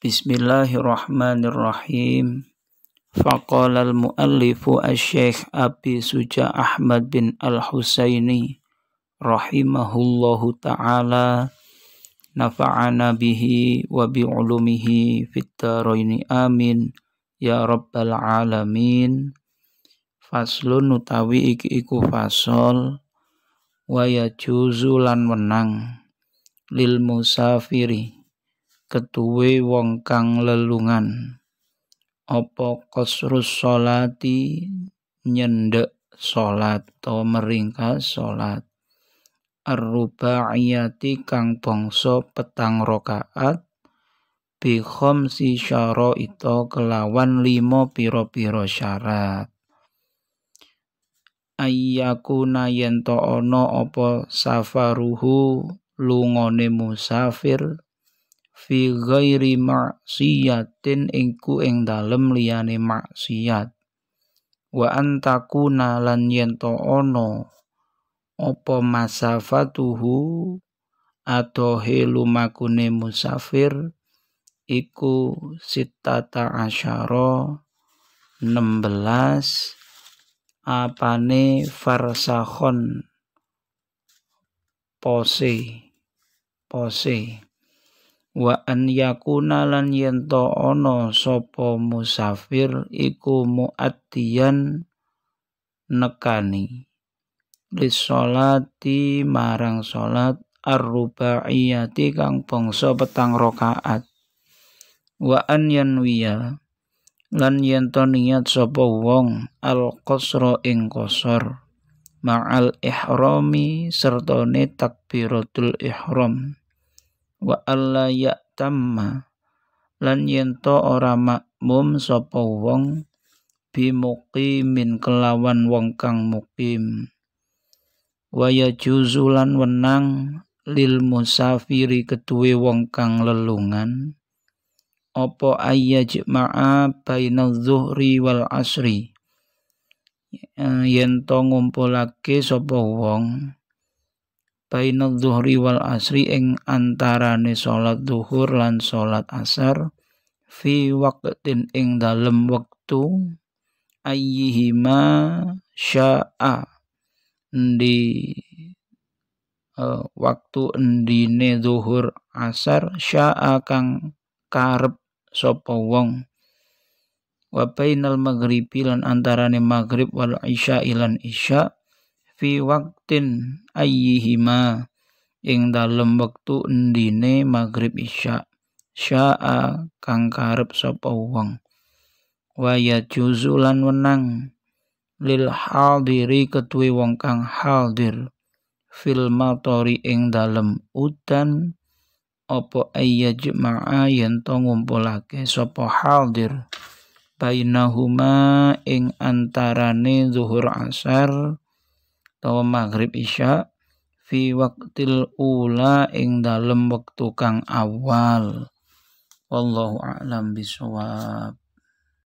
Bismillahirrahmanirrahim. Faqala al-muallifu asy shaykh Abi Suja Ahmad bin al husayni rahimahullahu taala nafa'ana bihi wa bi'ulumihi fit amin ya rabbal alamin faslun utawi iki iku fasol wa yajuzu lan lil musafiri ketuwe wong kang lelungan opo kosrus salati nyendek salat to meringkas salat arrubaiyati kang bangsa petang rakaat bi khamsi syaraita kelawan limo pira-pira syarat ayyakuna to ana apa safaruhu lungone musafir fi ghairi ma'siyatin ingku ing dalem liyane maksiat wa antakuna lan yen ono apa masafatuhu helu makune musafir iku sitata asyara 16 apane farsakhon pose pose wa an yakuna lan yento ono sopo musafir iku muatian nekani lis salati marang salat arrubaiyati kang bangsa petang rakaat wa an yanwiya lan yento niat sopo wong al kosro ing kosor ma'al ihrami sertane takbiratul ihram wa alla ya'tamma lan yen to ora makmum sapa wong bimuqimin kelawan wong kang mukim wa juzulan wenang lil musafiri ketuwe wong kang lelungan apa ayyajma'a bainal zuhri wal asri eh, yen to ngumpulake sapa wong bainal dhuhri wal asri ing antarane salat zuhur lan salat asar fi waqtin ing dalem wektu ayyihima sya'a di uh, e, waktu endine zuhur asar sya'a kang karep sapa wong wa bainal maghribi lan antarane maghrib wal isya ilan isya' fi waktin ayyihima ing dalem wektu endine maghrib isya syaa kang karep sapa wong waya juzulan wenang lil hadiri ketui wong kang hadir fil matori ing dalem udan opo ayya jema'a yen to ngumpulake sapa hadir bainahuma ing antarane zuhur asar atau maghrib isya fi waktil ula ing dalem waktu kang awal wallahu a'lam bisawab